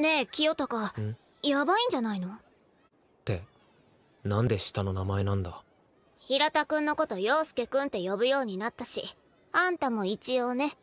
ねえ清高やばいんじゃないのってなんで下の名前なんだ平田君のこと陽介君って呼ぶようになったしあんたも一応ね